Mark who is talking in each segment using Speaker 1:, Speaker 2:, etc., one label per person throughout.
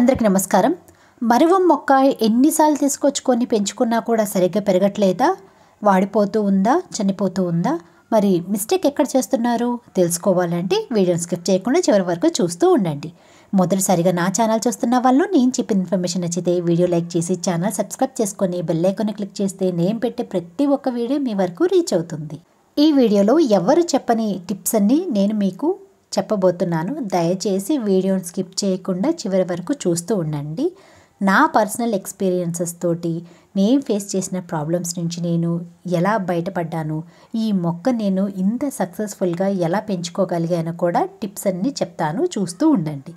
Speaker 1: అందరికి నమస్కారం మరువం మొక్క ఎన్నిసార్లు తీసుకొచ్చుకొని పెంచుకున్నా కూడా సరిగ్గా పెరగట్లేదా వాడిపోతూ ఉందా చనిపోతూ ఉందా మరి మిస్టేక్ ఎక్కడ చేస్తున్నారు తెలుసుకోవాలంటే వీడియోని స్కిప్ చేయకుండా చివరి వరకు చూస్తూ ఉండండి మొదటిసారిగా నా ఛానల్ చూస్తున్న వాళ్ళు నేను చెప్పిన ఇన్ఫర్మేషన్ నచ్చితే వీడియో లైక్ చేసి ఛానల్ సబ్స్క్రైబ్ చేసుకొని బెల్ ఐకాన్ క్లిక్ చేస్తే నేను పెట్టే ప్రతి ఒక్క వీడియో మీ వరకు రీచ్ అవుతుంది ఈ వీడియోలో ఎవరు చెప్పని టిప్స్ అన్నీ నేను మీకు చెప్పబోతున్నాను దయచేసి వీడియోని స్కిప్ చేయకుండా చివరి వరకు చూస్తూ ఉండండి నా పర్సనల్ ఎక్స్పీరియన్సెస్ తోటి నేను ఫేస్ చేసిన ప్రాబ్లమ్స్ నుంచి నేను ఎలా బయటపడ్డాను ఈ మొక్క నేను ఇంత సక్సెస్ఫుల్గా ఎలా పెంచుకోగలిగానో కూడా టిప్స్ అన్నీ చెప్తాను చూస్తూ ఉండండి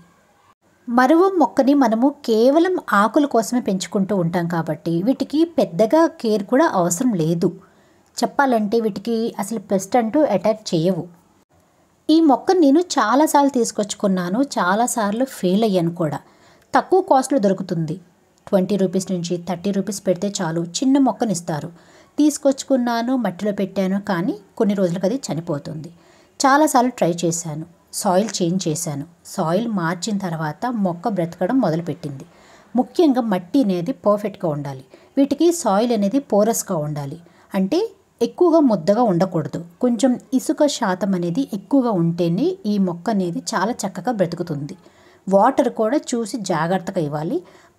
Speaker 1: మరో మొక్కని మనము కేవలం ఆకుల కోసమే పెంచుకుంటూ ఉంటాం కాబట్టి వీటికి పెద్దగా కేర్ కూడా అవసరం లేదు చెప్పాలంటే వీటికి అసలు పెస్ట్ అంటూ అటాక్ చేయవు ఈ మొక్క నేను చాలాసార్లు తీసుకొచ్చుకున్నాను చాలాసార్లు ఫెయిల్ అయ్యాను కూడా తక్కువ కాస్ట్లో దొరుకుతుంది ట్వంటీ రూపీస్ నుంచి థర్టీ రూపీస్ పెడితే చాలు చిన్న మొక్కనిస్తారు తీసుకొచ్చుకున్నాను మట్టిలో పెట్టాను కానీ కొన్ని రోజులకు అది చనిపోతుంది చాలాసార్లు ట్రై చేశాను సాయిల్ చేంజ్ చేశాను సాయిల్ మార్చిన తర్వాత మొక్క బ్రతకడం మొదలుపెట్టింది ముఖ్యంగా మట్టి అనేది పర్ఫెక్ట్గా ఉండాలి వీటికి సాయిల్ అనేది పోరస్గా ఉండాలి అంటే ఎక్కువగా ముద్దగా ఉండకూడదు కొంచెం ఇసుక శాతం అనేది ఎక్కువగా ఉంటేనే ఈ మొక్క అనేది చాలా చక్కగా బ్రతుకుతుంది వాటర్ కూడా చూసి జాగ్రత్తగా ఇవ్వాలి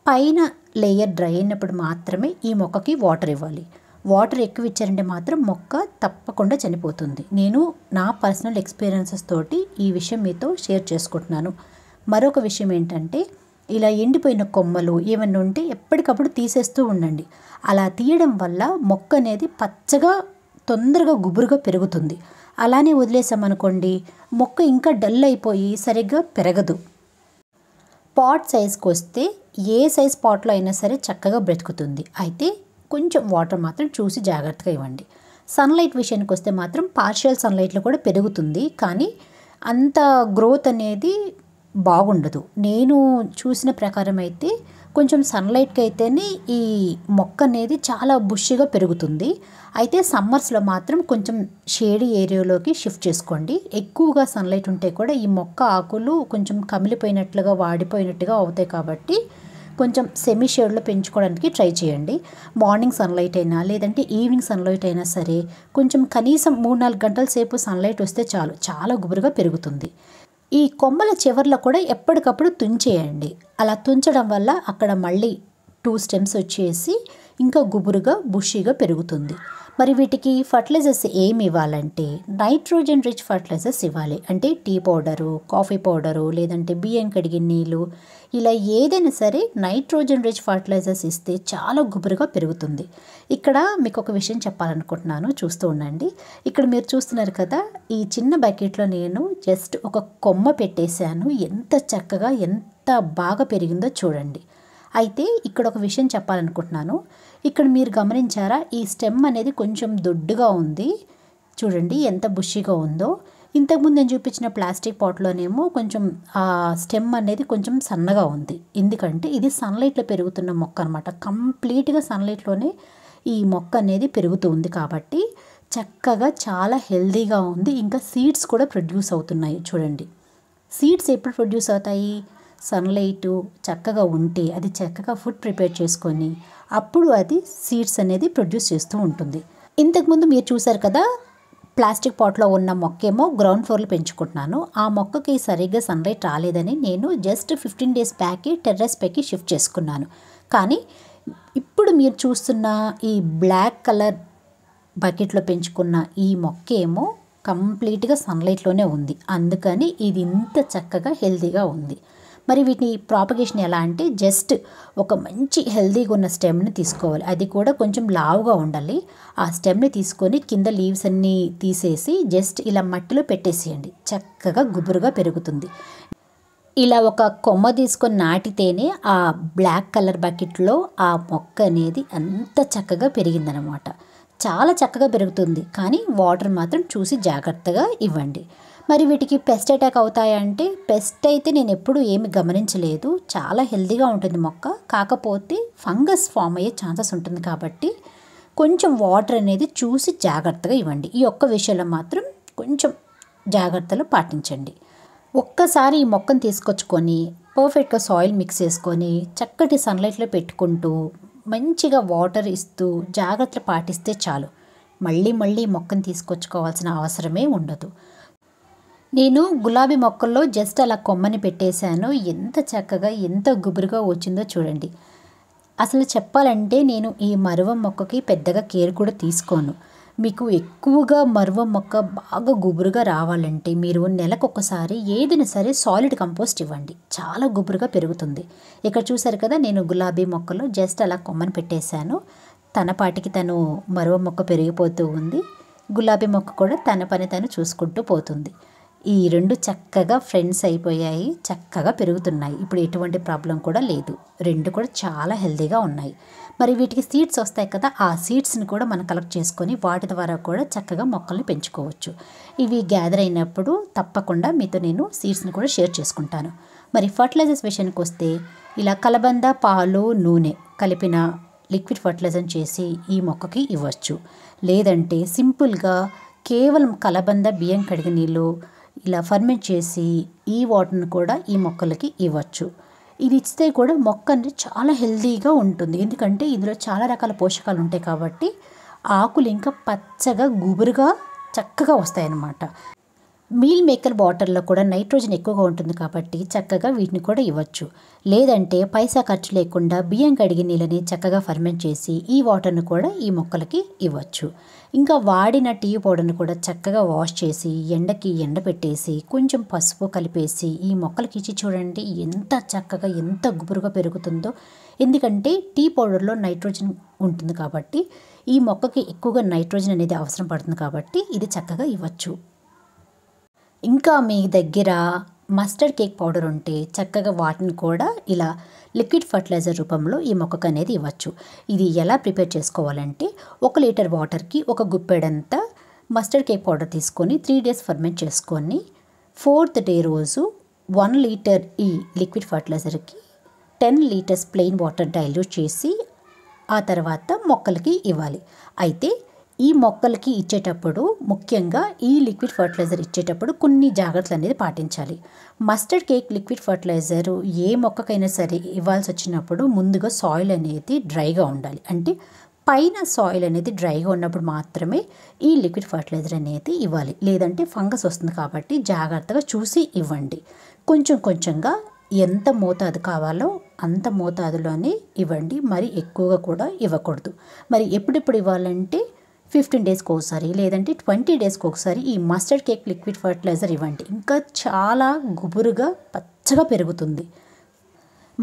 Speaker 1: పైన లేయర్ డ్రై అయినప్పుడు మాత్రమే ఈ మొక్కకి వాటర్ ఇవ్వాలి వాటర్ ఎక్కువ ఇచ్చారంటే మాత్రం మొక్క తప్పకుండా చనిపోతుంది నేను నా పర్సనల్ ఎక్స్పీరియన్సెస్ తోటి ఈ విషయం మీతో షేర్ చేసుకుంటున్నాను మరొక విషయం ఏంటంటే ఇలా ఎండిపోయిన కొమ్మలు ఏమన్నా ఉంటే ఎప్పటికప్పుడు తీసేస్తూ ఉండండి అలా తీయడం వల్ల మొక్క అనేది పచ్చగా తొందరగా గుబురుగా పెరుగుతుంది అలానే వదిలేసామనుకోండి మొక్క ఇంకా డల్ అయిపోయి సరిగ్గా పెరగదు పాట్ సైజ్కి వస్తే ఏ సైజ్ పాట్లో అయినా సరే చక్కగా బ్రతుకుతుంది అయితే కొంచెం వాటర్ మాత్రం చూసి జాగ్రత్తగా ఇవ్వండి సన్లైట్ విషయానికి వస్తే మాత్రం పార్షియల్ సన్లైట్లో కూడా పెరుగుతుంది కానీ అంత గ్రోత్ అనేది బాగుండదు నేను చూసిన ప్రకారం అయితే కొంచెం సన్లైట్కి అయితేనే ఈ మొక్క అనేది చాలా బుష్గా పెరుగుతుంది అయితే సమ్మర్స్లో మాత్రం కొంచెం షేడీ ఏరియాలోకి షిఫ్ట్ చేసుకోండి ఎక్కువగా సన్లైట్ ఉంటే కూడా ఈ మొక్క ఆకులు కొంచెం కమిలిపోయినట్లుగా వాడిపోయినట్టుగా అవుతాయి కాబట్టి కొంచెం సెమీ షేడ్లో పెంచుకోవడానికి ట్రై చేయండి మార్నింగ్ సన్లైట్ అయినా లేదంటే ఈవినింగ్ సన్లైట్ అయినా సరే కొంచెం కనీసం మూడు నాలుగు గంటల సేపు సన్లైట్ వస్తే చాలు చాలా గుబురుగా పెరుగుతుంది ఈ కొమ్మల చివర్లో కూడా ఎప్పటికప్పుడు తుంచేయండి అలా తుంచడం వల్ల అక్కడ మళ్ళీ టూ స్టెమ్స్ వచ్చేసి ఇంకా గుబురుగా బుషీగా పెరుగుతుంది మరి వీటికి ఫర్టిలైజర్స్ ఏమి ఇవ్వాలంటే నైట్రోజన్ రిచ్ ఫర్టిలైజర్స్ ఇవ్వాలి అంటే టీ పౌడరు కాఫీ పౌడరు లేదంటే బియ్యం కడిగి నీళ్ళు ఇలా ఏదైనా సరే నైట్రోజన్ రిచ్ ఫర్టిలైజర్స్ ఇస్తే చాలా గుబురుగా పెరుగుతుంది ఇక్కడ మీకు ఒక విషయం చెప్పాలనుకుంటున్నాను చూస్తూ ఉండండి ఇక్కడ మీరు చూస్తున్నారు కదా ఈ చిన్న బకెట్లో నేను జస్ట్ ఒక కొమ్మ పెట్టేశాను ఎంత చక్కగా ఎంత బాగా పెరిగిందో చూడండి అయితే ఇక్కడ ఒక విషయం చెప్పాలనుకుంటున్నాను ఇక్కడ మీరు గమనించారా ఈ స్టెమ్ అనేది కొంచెం దొడ్డుగా ఉంది చూడండి ఎంత బుషిగా ఉందో ఇంతకుముందు నేను చూపించిన ప్లాస్టిక్ పాట్లోనేమో కొంచెం ఆ స్టెమ్ అనేది కొంచెం సన్నగా ఉంది ఎందుకంటే ఇది సన్లైట్లో పెరుగుతున్న మొక్క అనమాట కంప్లీట్గా సన్లైట్లోనే ఈ మొక్క అనేది పెరుగుతుంది కాబట్టి చక్కగా చాలా హెల్దీగా ఉంది ఇంకా సీడ్స్ కూడా ప్రొడ్యూస్ అవుతున్నాయి చూడండి సీడ్స్ ఎప్పుడు ప్రొడ్యూస్ అవుతాయి సన్లైటు చక్కగా ఉంటే అది చక్కగా ఫుడ్ ప్రిపేర్ చేసుకొని అప్పుడు అది సీడ్స్ అనేది ప్రొడ్యూస్ చేస్తూ ఉంటుంది ఇంతకుముందు మీరు చూసారు కదా ప్లాస్టిక్ పాట్లో ఉన్న మొక్కేమో గ్రౌండ్ ఫ్లోర్లో పెంచుకుంటున్నాను ఆ మొక్కకి సరిగ్గా సన్లైట్ రాలేదని నేను జస్ట్ ఫిఫ్టీన్ డేస్ బ్యాక్కి టెర్రస్ పైకి షిఫ్ట్ చేసుకున్నాను కానీ ఇప్పుడు మీరు చూస్తున్న ఈ బ్లాక్ కలర్ బకెట్లో పెంచుకున్న ఈ మొక్క ఏమో కంప్లీట్గా సన్లైట్లోనే ఉంది అందుకని ఇది ఇంత చక్కగా హెల్తీగా ఉంది మరి వీటిని ప్రాపగేషన్ ఎలా అంటే జస్ట్ ఒక మంచి హెల్దీగా ఉన్న స్టెమ్ని తీసుకోవాలి అది కూడా కొంచెం లావుగా ఉండాలి ఆ స్టెమ్ని తీసుకొని కింద లీవ్స్ అన్నీ తీసేసి జస్ట్ ఇలా మట్టిలో పెట్టేసేయండి చక్కగా గుబురుగా పెరుగుతుంది ఇలా ఒక కొమ్మ తీసుకొని నాటితేనే ఆ బ్లాక్ కలర్ బకెట్లో ఆ మొక్క అనేది అంత చక్కగా పెరిగిందనమాట చాలా చక్కగా పెరుగుతుంది కానీ వాటర్ మాత్రం చూసి జాగ్రత్తగా ఇవ్వండి మరి వీటికి పెస్ట్ అటాక్ అవుతాయంటే పెస్ట్ అయితే నేను ఎప్పుడు ఏమి గమనించలేదు చాలా హెల్తీగా ఉంటుంది మొక్క కాకపోతే ఫంగస్ ఫామ్ అయ్యే ఛాన్సెస్ ఉంటుంది కాబట్టి కొంచెం వాటర్ అనేది చూసి జాగ్రత్తగా ఇవ్వండి ఈ ఒక్క విషయంలో మాత్రం కొంచెం జాగ్రత్తలు పాటించండి ఒక్కసారి ఈ మొక్కను తీసుకొచ్చుకొని పర్ఫెక్ట్గా సాయిల్ మిక్స్ చేసుకొని చక్కటి సన్లైట్లో పెట్టుకుంటూ మంచిగా వాటర్ ఇస్తూ జాగ్రత్తలు పాటిస్తే చాలు మళ్ళీ మళ్ళీ మొక్కను తీసుకొచ్చుకోవాల్సిన అవసరమే ఉండదు నేను గులాబీ మొక్కల్లో జస్ట్ అలా కొమ్మని పెట్టేశాను ఎంత చక్కగా ఎంత గుబురుగా వచ్చిందో చూడండి అసలు చెప్పాలంటే నేను ఈ మరువ మొక్కకి పెద్దగా కేర్ కూడా తీసుకోను మీకు ఎక్కువగా మరువ మొక్క బాగా గుబురుగా రావాలంటే మీరు నెలకు ఒకసారి ఏదైనా సరే సాలిడ్ కంపోస్ట్ ఇవ్వండి చాలా గుబురుగా పెరుగుతుంది ఇక్కడ చూసారు కదా నేను గులాబీ మొక్కలో జస్ట్ అలా కొమ్మని పెట్టేశాను తన పాటికి తను మరువ మొక్క పెరిగిపోతూ ఉంది గులాబీ మొక్క కూడా తన పని తను చూసుకుంటూ పోతుంది ఈ రెండు చక్కగా ఫ్రెండ్స్ అయిపోయాయి చక్కగా పెరుగుతున్నాయి ఇప్పుడు ఎటువంటి ప్రాబ్లం కూడా లేదు రెండు కూడా చాలా హెల్తీగా ఉన్నాయి మరి వీటికి సీడ్స్ వస్తాయి కదా ఆ సీడ్స్ని కూడా మనం కలెక్ట్ చేసుకొని వాటి ద్వారా కూడా చక్కగా మొక్కల్ని పెంచుకోవచ్చు ఇవి గ్యాదర్ అయినప్పుడు తప్పకుండా మీతో నేను సీడ్స్ని కూడా షేర్ చేసుకుంటాను మరి ఫర్టిలైజర్స్ విషయానికి వస్తే ఇలా కలబంద పాలు నూనె కలిపిన లిక్విడ్ ఫర్టిలైజర్ చేసి ఈ మొక్కకి ఇవ్వచ్చు లేదంటే సింపుల్గా కేవలం కలబంద బియ్యం కడిగి నీళ్ళు ఇలా ఫర్మెంట్ చేసి ఈ వాటర్ని కూడా ఈ మొక్కలకి ఇవ్వచ్చు ఇది ఇస్తే కూడా మొక్క అనేది చాలా హెల్దీగా ఉంటుంది ఎందుకంటే ఇందులో చాలా రకాల పోషకాలు ఉంటాయి కాబట్టి ఆకులు ఇంకా పచ్చగా గుబురుగా చక్కగా వస్తాయన్నమాట మీల్ మేకర్ వాటర్లో కూడా నైట్రోజన్ ఎక్కువగా ఉంటుంది కాబట్టి చక్కగా వీటిని కూడా ఇవ్వచ్చు లేదంటే పైసా ఖర్చు లేకుండా బియ్యం కడిగి నీళ్ళని చక్కగా ఫర్మెంట్ చేసి ఈ వాటర్ను కూడా ఈ మొక్కలకి ఇవ్వచ్చు ఇంకా వాడిన టీ పౌడర్ను కూడా చక్కగా వాష్ చేసి ఎండకి ఎండ పెట్టేసి కొంచెం పసుపు కలిపేసి ఈ మొక్కలకి ఇచ్చి చూడండి ఎంత చక్కగా ఎంత గుబురుగా పెరుగుతుందో ఎందుకంటే టీ పౌడర్లో నైట్రోజన్ ఉంటుంది కాబట్టి ఈ మొక్కకి ఎక్కువగా నైట్రోజన్ అనేది అవసరం పడుతుంది కాబట్టి ఇది చక్కగా ఇవ్వచ్చు ఇంకా మీ దగ్గర మస్టర్డ్ కేక్ పౌడర్ ఉంటే చక్కగా వాటిని కూడా ఇలా లిక్విడ్ ఫర్టిలైజర్ రూపంలో ఈ మొక్కకు అనేది ఇవ్వచ్చు ఇది ఎలా ప్రిపేర్ చేసుకోవాలంటే ఒక లీటర్ వాటర్కి ఒక గుప్పెడంతా మస్టర్డ్ కేక్ పౌడర్ తీసుకొని త్రీ డేస్ ఫర్మెంట్ చేసుకొని ఫోర్త్ డే రోజు వన్ లీటర్ ఈ లిక్విడ్ ఫర్టిలైజర్కి ten litres plain water dilute చేసి ఆ తర్వాత మొక్కలకి ఇవ్వాలి అయితే ఈ మొక్కలకి ఇచ్చేటప్పుడు ముఖ్యంగా ఈ లిక్విడ్ ఫర్టిలైజర్ ఇచ్చేటప్పుడు కొన్ని జాగ్రత్తలు అనేది పాటించాలి మస్టర్డ్ కేక్ లిక్విడ్ ఫర్టిలైజర్ ఏ మొక్కకైనా సరే ఇవ్వాల్సి వచ్చినప్పుడు ముందుగా సాయిల్ అనేది డ్రైగా ఉండాలి అంటే పైన సాయిల్ అనేది డ్రైగా ఉన్నప్పుడు మాత్రమే ఈ లిక్విడ్ ఫర్టిలైజర్ అనేది ఇవ్వాలి లేదంటే ఫంగస్ వస్తుంది కాబట్టి జాగ్రత్తగా చూసి ఇవ్వండి కొంచెం కొంచెంగా ఎంత మోతాదు కావాలో అంత మోతాదులోనే ఇవ్వండి మరి ఎక్కువగా కూడా ఇవ్వకూడదు మరి ఎప్పుడెప్పుడు ఇవ్వాలంటే ఫిఫ్టీన్ డేస్కి ఒకసారి లేదంటే ట్వంటీ డేస్కి ఒకసారి ఈ మస్టర్డ్ కేక్ లిక్విడ్ ఫర్టిలైజర్ ఇవ్వండి ఇంకా చాలా గుబురుగా పచ్చగా పెరుగుతుంది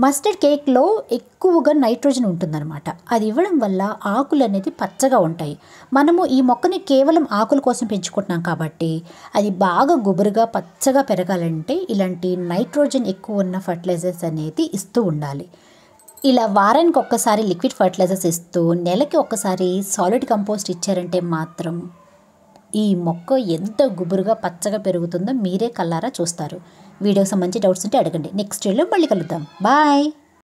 Speaker 1: మస్టర్డ్ కేక్లో ఎక్కువగా నైట్రోజన్ ఉంటుందన్నమాట అది ఇవ్వడం వల్ల ఆకులు అనేది పచ్చగా ఉంటాయి మనము ఈ మొక్కని కేవలం ఆకుల కోసం పెంచుకుంటున్నాం కాబట్టి అది బాగా గుబురుగా పచ్చగా పెరగాలంటే ఇలాంటి నైట్రోజన్ ఎక్కువ ఉన్న ఫర్టిలైజర్స్ అనేది ఇస్తూ ఉండాలి ఇలా వారానికి ఒక్కసారి లిక్విడ్ ఫర్టిలైజర్స్ ఇస్తూ నెలకి ఒక్కసారి సాలిడ్ కంపోస్ట్ ఇచ్చారంటే మాత్రం ఈ మొక్క ఎంత గుబురుగా పచ్చగా పెరుగుతుందో మీరే కల్లారా చూస్తారు వీడియోకి సంబంధించి డౌట్స్ ఉంటే అడగండి నెక్స్ట్ వీడియోలో మళ్ళీ కలుద్దాం బాయ్